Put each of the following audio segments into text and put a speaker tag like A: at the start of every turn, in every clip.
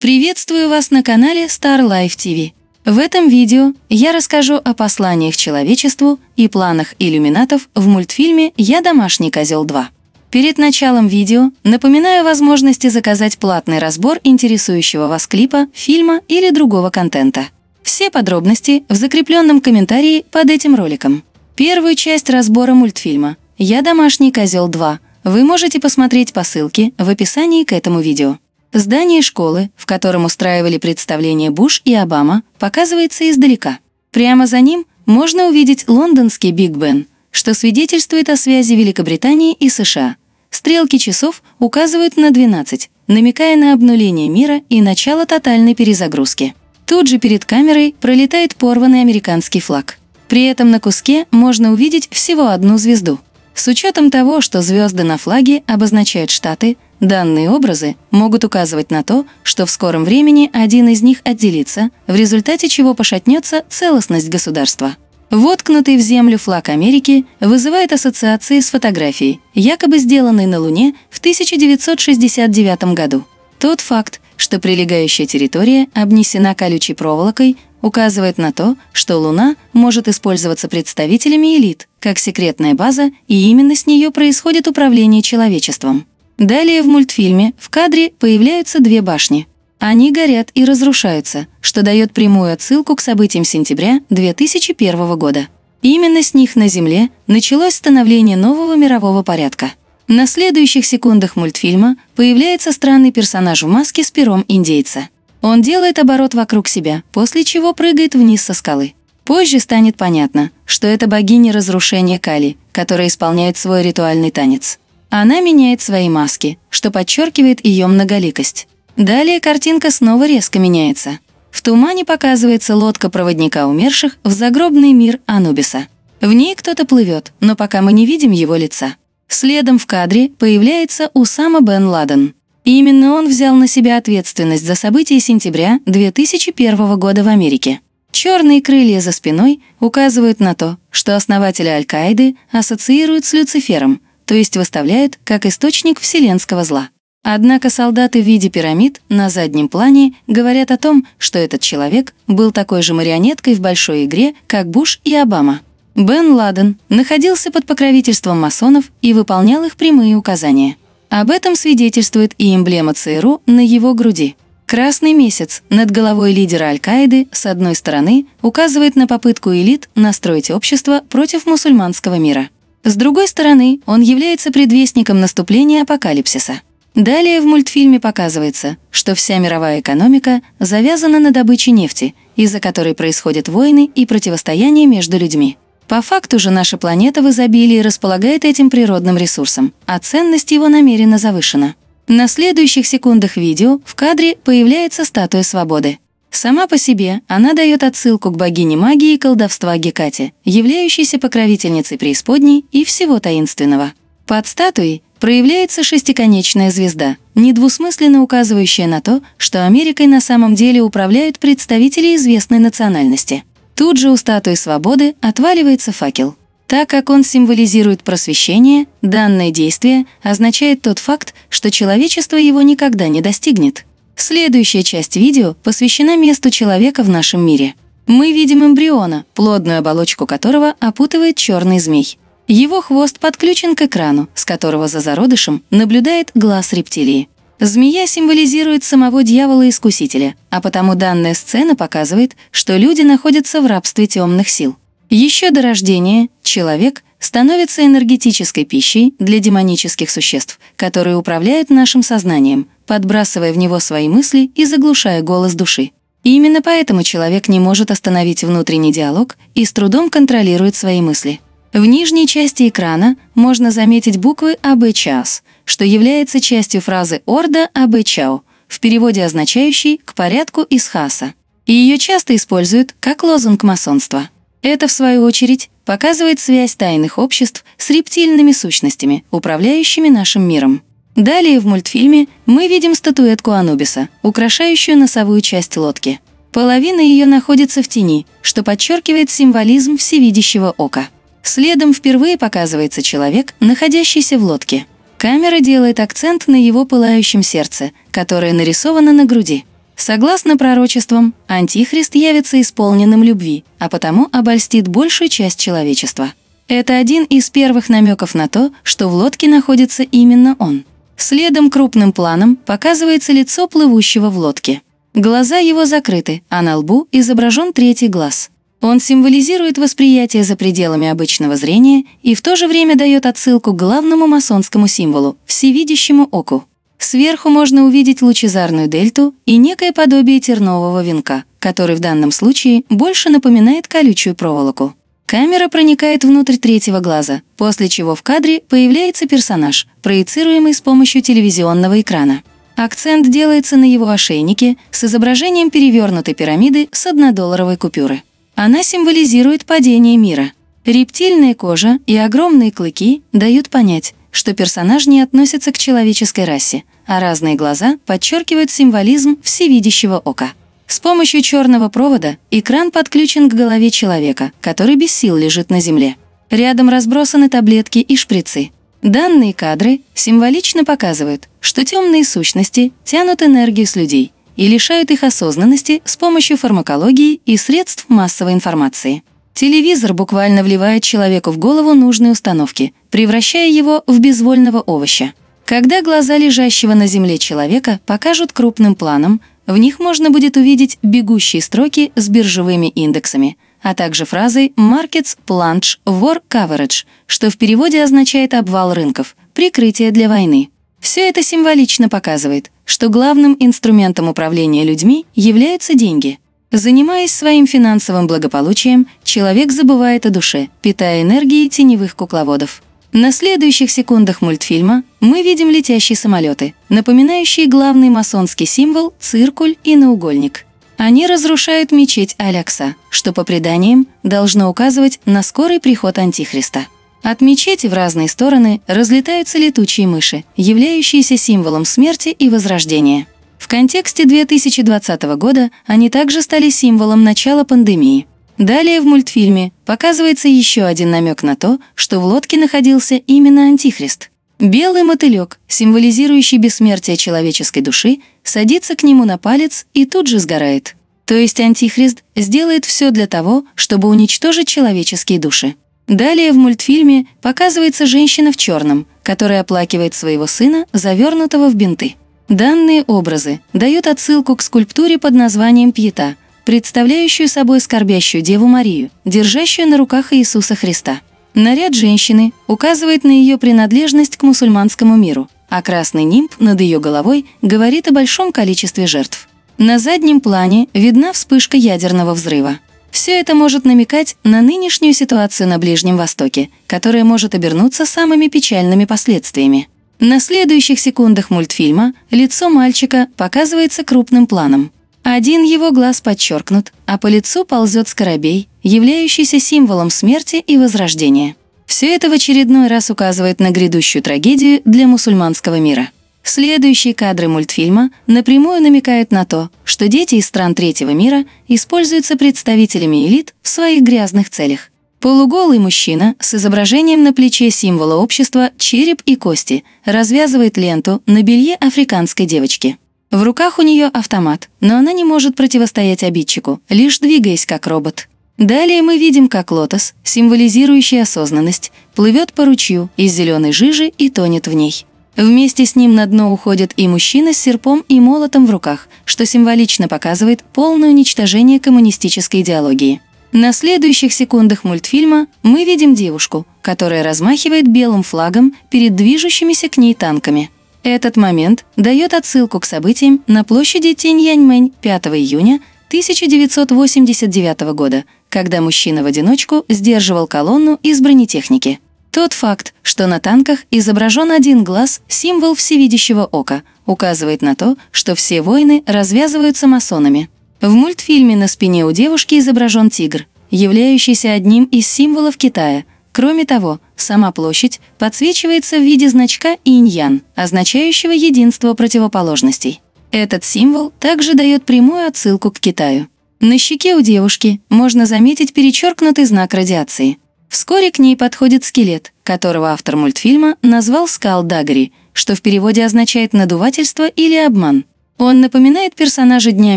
A: Приветствую вас на канале Star Life TV. В этом видео я расскажу о посланиях человечеству и планах иллюминатов в мультфильме «Я домашний козел 2». Перед началом видео напоминаю о возможности заказать платный разбор интересующего вас клипа, фильма или другого контента. Все подробности в закрепленном комментарии под этим роликом. Первую часть разбора мультфильма «Я домашний козел 2» вы можете посмотреть по ссылке в описании к этому видео. Здание школы, в котором устраивали представления Буш и Обама, показывается издалека. Прямо за ним можно увидеть лондонский Биг Бен, что свидетельствует о связи Великобритании и США. Стрелки часов указывают на 12, намекая на обнуление мира и начало тотальной перезагрузки. Тут же перед камерой пролетает порванный американский флаг. При этом на куске можно увидеть всего одну звезду. С учетом того, что звезды на флаге обозначают штаты – Данные образы могут указывать на то, что в скором времени один из них отделится, в результате чего пошатнется целостность государства. Воткнутый в землю флаг Америки вызывает ассоциации с фотографией, якобы сделанной на Луне в 1969 году. Тот факт, что прилегающая территория обнесена колючей проволокой, указывает на то, что Луна может использоваться представителями элит как секретная база, и именно с нее происходит управление человечеством. Далее в мультфильме в кадре появляются две башни. Они горят и разрушаются, что дает прямую отсылку к событиям сентября 2001 года. Именно с них на Земле началось становление нового мирового порядка. На следующих секундах мультфильма появляется странный персонаж в маске с пером индейца. Он делает оборот вокруг себя, после чего прыгает вниз со скалы. Позже станет понятно, что это богиня разрушения Кали, которая исполняет свой ритуальный танец. Она меняет свои маски, что подчеркивает ее многоликость. Далее картинка снова резко меняется. В тумане показывается лодка проводника умерших в загробный мир Анубиса. В ней кто-то плывет, но пока мы не видим его лица. Следом в кадре появляется Усама бен Ладен. именно он взял на себя ответственность за события сентября 2001 года в Америке. Черные крылья за спиной указывают на то, что основателя Аль-Каиды ассоциируют с Люцифером – то есть выставляет как источник вселенского зла. Однако солдаты в виде пирамид на заднем плане говорят о том, что этот человек был такой же марионеткой в большой игре, как Буш и Обама. Бен Ладен находился под покровительством масонов и выполнял их прямые указания. Об этом свидетельствует и эмблема ЦРУ на его груди. Красный месяц над головой лидера Аль-Каиды, с одной стороны, указывает на попытку элит настроить общество против мусульманского мира – с другой стороны, он является предвестником наступления апокалипсиса. Далее в мультфильме показывается, что вся мировая экономика завязана на добыче нефти, из-за которой происходят войны и противостояние между людьми. По факту же наша планета в изобилии располагает этим природным ресурсом, а ценность его намеренно завышена. На следующих секундах видео в кадре появляется статуя свободы. Сама по себе она дает отсылку к богине магии и колдовства Гекате, являющейся покровительницей преисподней и всего таинственного. Под статуей проявляется шестиконечная звезда, недвусмысленно указывающая на то, что Америкой на самом деле управляют представители известной национальности. Тут же у статуи свободы отваливается факел. Так как он символизирует просвещение, данное действие означает тот факт, что человечество его никогда не достигнет. Следующая часть видео посвящена месту человека в нашем мире. Мы видим эмбриона, плодную оболочку которого опутывает черный змей. Его хвост подключен к экрану, с которого за зародышем наблюдает глаз рептилии. Змея символизирует самого дьявола-искусителя, а потому данная сцена показывает, что люди находятся в рабстве темных сил. Еще до рождения человек становится энергетической пищей для демонических существ, которые управляют нашим сознанием, подбрасывая в него свои мысли и заглушая голос души. И именно поэтому человек не может остановить внутренний диалог и с трудом контролирует свои мысли. В нижней части экрана можно заметить буквы «АБЧАС», что является частью фразы Орда «АБЧАУ», в переводе означающей «к порядку из хаса». И ее часто используют как лозунг масонства. Это, в свою очередь, показывает связь тайных обществ с рептильными сущностями, управляющими нашим миром. Далее в мультфильме мы видим статуэтку Анубиса, украшающую носовую часть лодки. Половина ее находится в тени, что подчеркивает символизм всевидящего ока. Следом впервые показывается человек, находящийся в лодке. Камера делает акцент на его пылающем сердце, которое нарисовано на груди. Согласно пророчествам, Антихрист явится исполненным любви, а потому обольстит большую часть человечества. Это один из первых намеков на то, что в лодке находится именно он. Следом крупным планом показывается лицо плывущего в лодке. Глаза его закрыты, а на лбу изображен третий глаз. Он символизирует восприятие за пределами обычного зрения и в то же время дает отсылку к главному масонскому символу – всевидящему оку. Сверху можно увидеть лучезарную дельту и некое подобие тернового венка, который в данном случае больше напоминает колючую проволоку. Камера проникает внутрь третьего глаза, после чего в кадре появляется персонаж, проецируемый с помощью телевизионного экрана. Акцент делается на его ошейнике с изображением перевернутой пирамиды с однодолларовой купюры. Она символизирует падение мира. Рептильная кожа и огромные клыки дают понять, что персонаж не относится к человеческой расе, а разные глаза подчеркивают символизм всевидящего ока. С помощью черного провода экран подключен к голове человека, который без сил лежит на земле. Рядом разбросаны таблетки и шприцы. Данные кадры символично показывают, что темные сущности тянут энергию с людей и лишают их осознанности с помощью фармакологии и средств массовой информации. Телевизор буквально вливает человеку в голову нужные установки, превращая его в безвольного овоща. Когда глаза лежащего на земле человека покажут крупным планом, в них можно будет увидеть бегущие строки с биржевыми индексами, а также фразы «markets plunge war coverage», что в переводе означает «обвал рынков», «прикрытие для войны». Все это символично показывает, что главным инструментом управления людьми являются деньги. Занимаясь своим финансовым благополучием, человек забывает о душе, питая энергией теневых кукловодов. На следующих секундах мультфильма мы видим летящие самолеты, напоминающие главный масонский символ – циркуль и наугольник. Они разрушают мечеть Алякса, что, по преданиям, должно указывать на скорый приход Антихриста. От мечети в разные стороны разлетаются летучие мыши, являющиеся символом смерти и возрождения. В контексте 2020 года они также стали символом начала пандемии. Далее в мультфильме показывается еще один намек на то, что в лодке находился именно Антихрист. Белый мотылек, символизирующий бессмертие человеческой души, садится к нему на палец и тут же сгорает. То есть Антихрист сделает все для того, чтобы уничтожить человеческие души. Далее в мультфильме показывается женщина в черном, которая оплакивает своего сына, завернутого в бинты. Данные образы дают отсылку к скульптуре под названием «Пьета», представляющую собой скорбящую Деву Марию, держащую на руках Иисуса Христа. Наряд женщины указывает на ее принадлежность к мусульманскому миру, а красный нимб над ее головой говорит о большом количестве жертв. На заднем плане видна вспышка ядерного взрыва. Все это может намекать на нынешнюю ситуацию на Ближнем Востоке, которая может обернуться самыми печальными последствиями. На следующих секундах мультфильма лицо мальчика показывается крупным планом. Один его глаз подчеркнут, а по лицу ползет скоробей, являющийся символом смерти и возрождения. Все это в очередной раз указывает на грядущую трагедию для мусульманского мира. Следующие кадры мультфильма напрямую намекают на то, что дети из стран третьего мира используются представителями элит в своих грязных целях. Полуголый мужчина с изображением на плече символа общества череп и кости развязывает ленту на белье африканской девочки. В руках у нее автомат, но она не может противостоять обидчику, лишь двигаясь как робот. Далее мы видим, как лотос, символизирующий осознанность, плывет по ручью из зеленой жижи и тонет в ней. Вместе с ним на дно уходит и мужчина с серпом и молотом в руках, что символично показывает полное уничтожение коммунистической идеологии. На следующих секундах мультфильма мы видим девушку, которая размахивает белым флагом перед движущимися к ней танками – этот момент дает отсылку к событиям на площади Тиньяньмэнь 5 июня 1989 года, когда мужчина в одиночку сдерживал колонну из бронетехники. Тот факт, что на танках изображен один глаз, символ всевидящего ока, указывает на то, что все войны развязываются масонами. В мультфильме на спине у девушки изображен тигр, являющийся одним из символов Китая – Кроме того, сама площадь подсвечивается в виде значка инь-ян, означающего единство противоположностей. Этот символ также дает прямую отсылку к Китаю. На щеке у девушки можно заметить перечеркнутый знак радиации. Вскоре к ней подходит скелет, которого автор мультфильма назвал Скал Дагри, что в переводе означает «надувательство» или «обман». Он напоминает персонажа Дня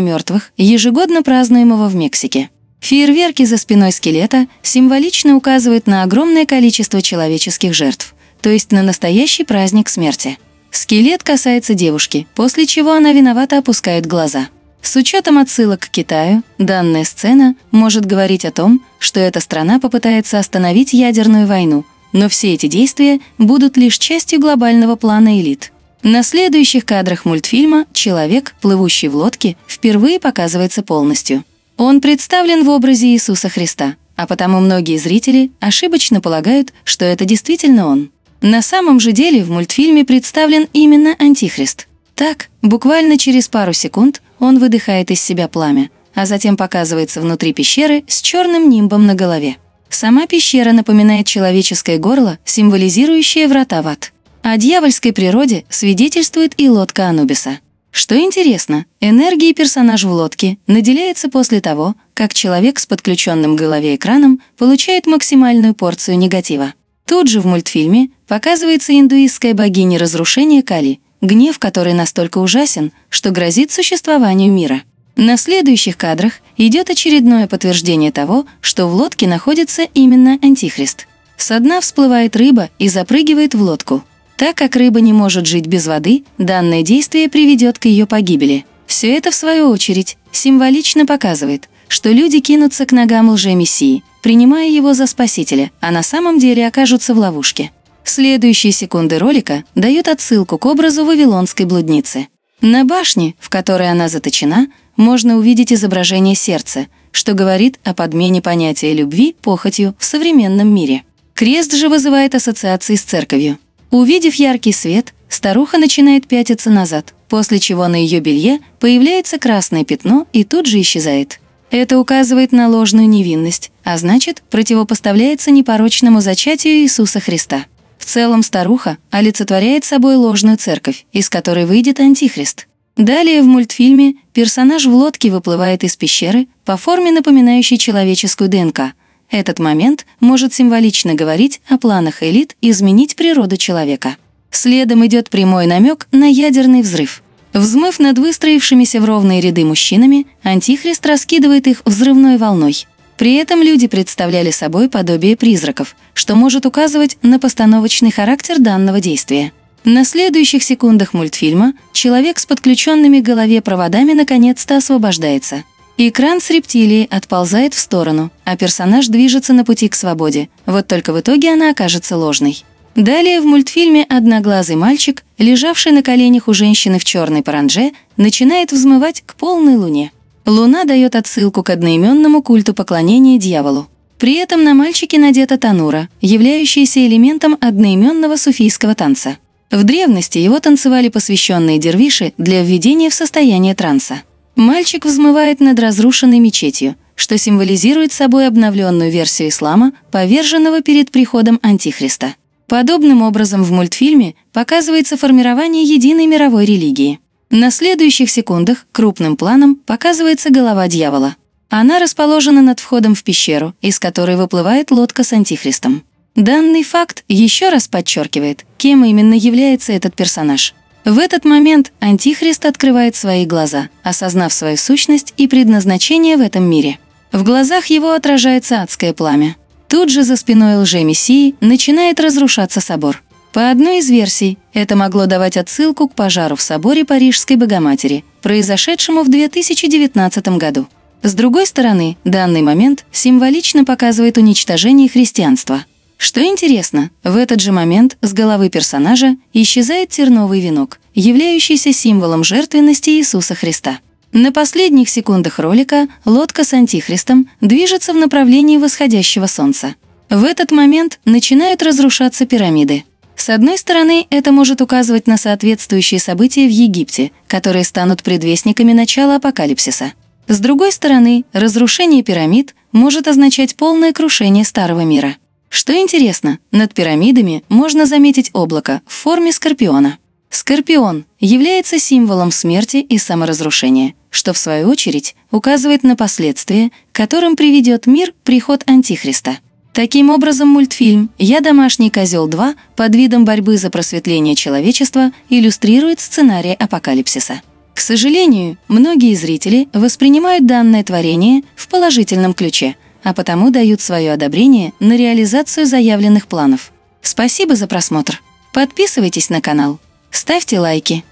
A: мертвых, ежегодно празднуемого в Мексике. Фейерверки за спиной скелета символично указывают на огромное количество человеческих жертв, то есть на настоящий праздник смерти. Скелет касается девушки, после чего она виновато опускает глаза. С учетом отсылок к Китаю, данная сцена может говорить о том, что эта страна попытается остановить ядерную войну, но все эти действия будут лишь частью глобального плана элит. На следующих кадрах мультфильма человек, плывущий в лодке, впервые показывается полностью – он представлен в образе Иисуса Христа, а потому многие зрители ошибочно полагают, что это действительно он. На самом же деле в мультфильме представлен именно Антихрист. Так, буквально через пару секунд он выдыхает из себя пламя, а затем показывается внутри пещеры с черным нимбом на голове. Сама пещера напоминает человеческое горло, символизирующее врата в ад. О дьявольской природе свидетельствует и лодка Анубиса. Что интересно, энергией персонажа в лодке наделяется после того, как человек с подключенным голове экраном получает максимальную порцию негатива. Тут же в мультфильме показывается индуистская богиня разрушения Кали, гнев которой настолько ужасен, что грозит существованию мира. На следующих кадрах идет очередное подтверждение того, что в лодке находится именно Антихрист. Со дна всплывает рыба и запрыгивает в лодку – так как рыба не может жить без воды, данное действие приведет к ее погибели. Все это, в свою очередь, символично показывает, что люди кинутся к ногам лже-мессии, принимая его за спасителя, а на самом деле окажутся в ловушке. Следующие секунды ролика дают отсылку к образу вавилонской блудницы. На башне, в которой она заточена, можно увидеть изображение сердца, что говорит о подмене понятия любви похотью в современном мире. Крест же вызывает ассоциации с церковью. Увидев яркий свет, старуха начинает пятиться назад, после чего на ее белье появляется красное пятно и тут же исчезает. Это указывает на ложную невинность, а значит, противопоставляется непорочному зачатию Иисуса Христа. В целом старуха олицетворяет собой ложную церковь, из которой выйдет Антихрист. Далее в мультфильме персонаж в лодке выплывает из пещеры по форме, напоминающей человеческую ДНК – этот момент может символично говорить о планах элит изменить природу человека. Следом идет прямой намек на ядерный взрыв. Взмыв над выстроившимися в ровные ряды мужчинами, Антихрист раскидывает их взрывной волной. При этом люди представляли собой подобие призраков, что может указывать на постановочный характер данного действия. На следующих секундах мультфильма человек с подключенными к голове проводами наконец-то освобождается – Экран с рептилией отползает в сторону, а персонаж движется на пути к свободе. Вот только в итоге она окажется ложной. Далее в мультфильме одноглазый мальчик, лежавший на коленях у женщины в черной паранже, начинает взмывать к полной луне. Луна дает отсылку к одноименному культу поклонения дьяволу. При этом на мальчике надета танура, являющаяся элементом одноименного суфийского танца. В древности его танцевали посвященные дервиши для введения в состояние транса. Мальчик взмывает над разрушенной мечетью, что символизирует собой обновленную версию ислама, поверженного перед приходом Антихриста. Подобным образом в мультфильме показывается формирование единой мировой религии. На следующих секундах крупным планом показывается голова дьявола. Она расположена над входом в пещеру, из которой выплывает лодка с Антихристом. Данный факт еще раз подчеркивает, кем именно является этот персонаж – в этот момент Антихрист открывает свои глаза, осознав свою сущность и предназначение в этом мире. В глазах его отражается адское пламя. Тут же за спиной лже-мессии начинает разрушаться собор. По одной из версий, это могло давать отсылку к пожару в соборе Парижской Богоматери, произошедшему в 2019 году. С другой стороны, данный момент символично показывает уничтожение христианства – что интересно, в этот же момент с головы персонажа исчезает терновый венок, являющийся символом жертвенности Иисуса Христа. На последних секундах ролика лодка с антихристом движется в направлении восходящего солнца. В этот момент начинают разрушаться пирамиды. С одной стороны, это может указывать на соответствующие события в Египте, которые станут предвестниками начала апокалипсиса. С другой стороны, разрушение пирамид может означать полное крушение Старого мира. Что интересно, над пирамидами можно заметить облако в форме скорпиона. Скорпион является символом смерти и саморазрушения, что в свою очередь указывает на последствия, которым приведет мир приход Антихриста. Таким образом, мультфильм «Я домашний козел 2» под видом борьбы за просветление человечества иллюстрирует сценарий апокалипсиса. К сожалению, многие зрители воспринимают данное творение в положительном ключе – а потому дают свое одобрение на реализацию заявленных планов. Спасибо за просмотр. Подписывайтесь на канал, ставьте лайки.